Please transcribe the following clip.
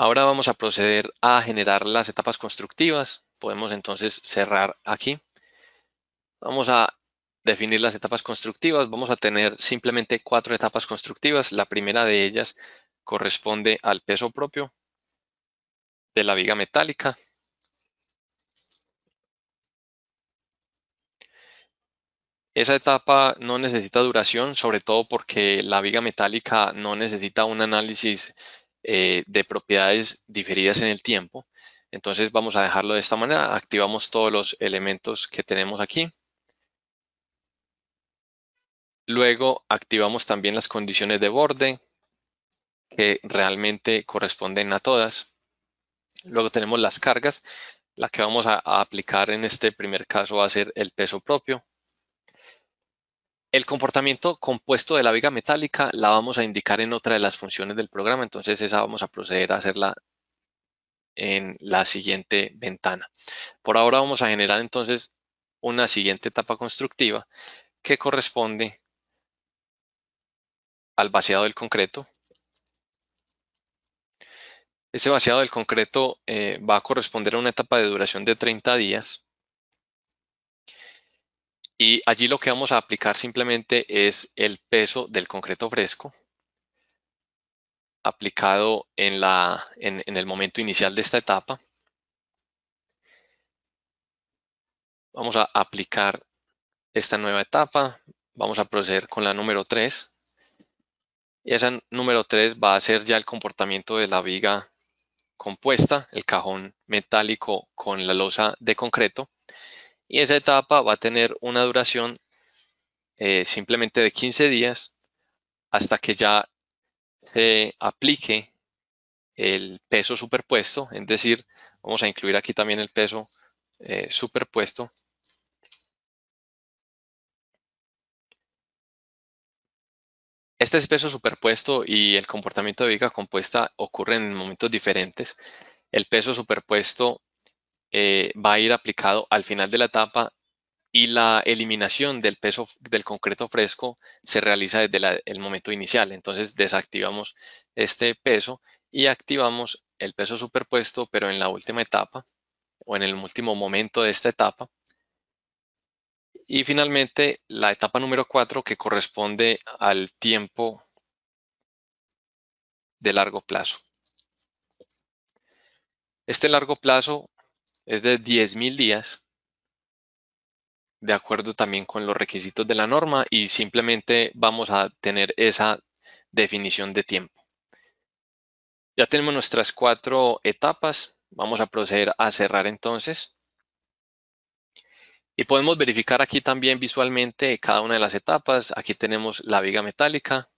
Ahora vamos a proceder a generar las etapas constructivas. Podemos entonces cerrar aquí. Vamos a definir las etapas constructivas. Vamos a tener simplemente cuatro etapas constructivas. La primera de ellas corresponde al peso propio de la viga metálica. Esa etapa no necesita duración, sobre todo porque la viga metálica no necesita un análisis eh, de propiedades diferidas en el tiempo. Entonces vamos a dejarlo de esta manera. Activamos todos los elementos que tenemos aquí. Luego activamos también las condiciones de borde que realmente corresponden a todas. Luego tenemos las cargas. las que vamos a aplicar en este primer caso va a ser el peso propio. El comportamiento compuesto de la viga metálica la vamos a indicar en otra de las funciones del programa, entonces esa vamos a proceder a hacerla en la siguiente ventana. Por ahora vamos a generar entonces una siguiente etapa constructiva que corresponde al vaciado del concreto. Este vaciado del concreto eh, va a corresponder a una etapa de duración de 30 días y allí lo que vamos a aplicar simplemente es el peso del concreto fresco aplicado en, la, en, el momento inicial de esta etapa. Vamos a aplicar esta nueva etapa. Vamos a proceder con la número 3. Y esa número 3 va a ser ya el comportamiento de la viga compuesta, el cajón metálico con la losa de concreto. Y esa etapa va a tener una duración eh, simplemente de 15 días hasta que ya se aplique el peso superpuesto, es decir, vamos a incluir aquí también el peso eh, superpuesto. Este es peso superpuesto y el comportamiento de viga compuesta ocurren en momentos diferentes. El peso superpuesto eh, va a ir aplicado al final de la etapa y la eliminación del peso del concreto fresco se realiza desde el momento inicial. Entonces desactivamos este peso y activamos el peso superpuesto, pero en la última etapa o en el último momento de esta etapa. Y finalmente la etapa número 4 que corresponde al tiempo de largo plazo. Este largo plazo es de 10.000 días, de acuerdo también con los requisitos de la norma y simplemente vamos a tener esa definición de tiempo. Ya tenemos nuestras cuatro etapas. Vamos a proceder a cerrar entonces. Y podemos verificar aquí también visualmente cada una de las etapas. Aquí tenemos la viga metálica,